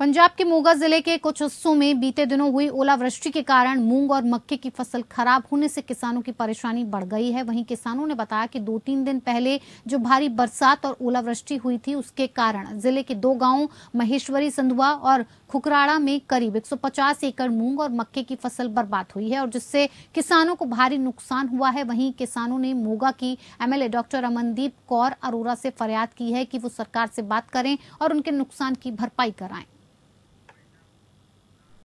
पंजाब के मोगा जिले के कुछ हिस्सों में बीते दिनों हुई ओलावृष्टि के कारण मूंग और मक्के की फसल खराब होने से किसानों की परेशानी बढ़ गई है वहीं किसानों ने बताया कि दो तीन दिन पहले जो भारी बरसात और ओलावृष्टि हुई थी उसके कारण जिले के दो गांव महेश्वरी संधुआ और खुकराड़ा में करीब 150 एकड़ मूंग और मक्के की फसल बर्बाद हुई है और जिससे किसानों को भारी नुकसान हुआ है वहीं किसानों ने मोगा की एमएलए डॉक्टर अमनदीप कौर अरोरा से फरियाद की है कि वो सरकार से बात करें और उनके नुकसान की भरपाई कराएं